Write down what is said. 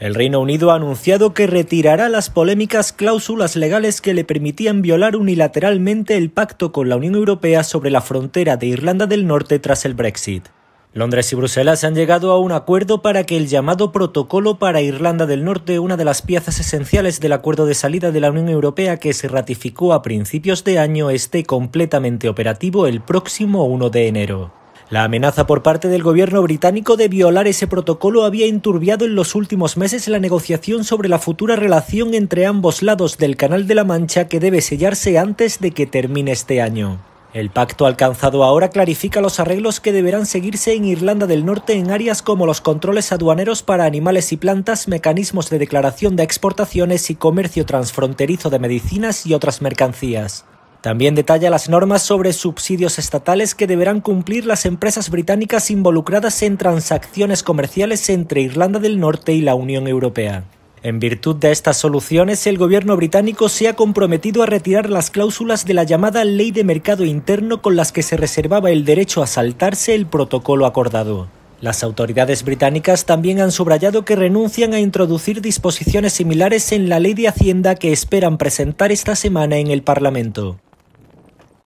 El Reino Unido ha anunciado que retirará las polémicas cláusulas legales que le permitían violar unilateralmente el pacto con la Unión Europea sobre la frontera de Irlanda del Norte tras el Brexit. Londres y Bruselas han llegado a un acuerdo para que el llamado Protocolo para Irlanda del Norte, una de las piezas esenciales del acuerdo de salida de la Unión Europea que se ratificó a principios de año, esté completamente operativo el próximo 1 de enero. La amenaza por parte del gobierno británico de violar ese protocolo había enturbiado en los últimos meses la negociación sobre la futura relación entre ambos lados del Canal de la Mancha que debe sellarse antes de que termine este año. El pacto alcanzado ahora clarifica los arreglos que deberán seguirse en Irlanda del Norte en áreas como los controles aduaneros para animales y plantas, mecanismos de declaración de exportaciones y comercio transfronterizo de medicinas y otras mercancías. También detalla las normas sobre subsidios estatales que deberán cumplir las empresas británicas involucradas en transacciones comerciales entre Irlanda del Norte y la Unión Europea. En virtud de estas soluciones, el gobierno británico se ha comprometido a retirar las cláusulas de la llamada Ley de Mercado Interno con las que se reservaba el derecho a saltarse el protocolo acordado. Las autoridades británicas también han subrayado que renuncian a introducir disposiciones similares en la Ley de Hacienda que esperan presentar esta semana en el Parlamento.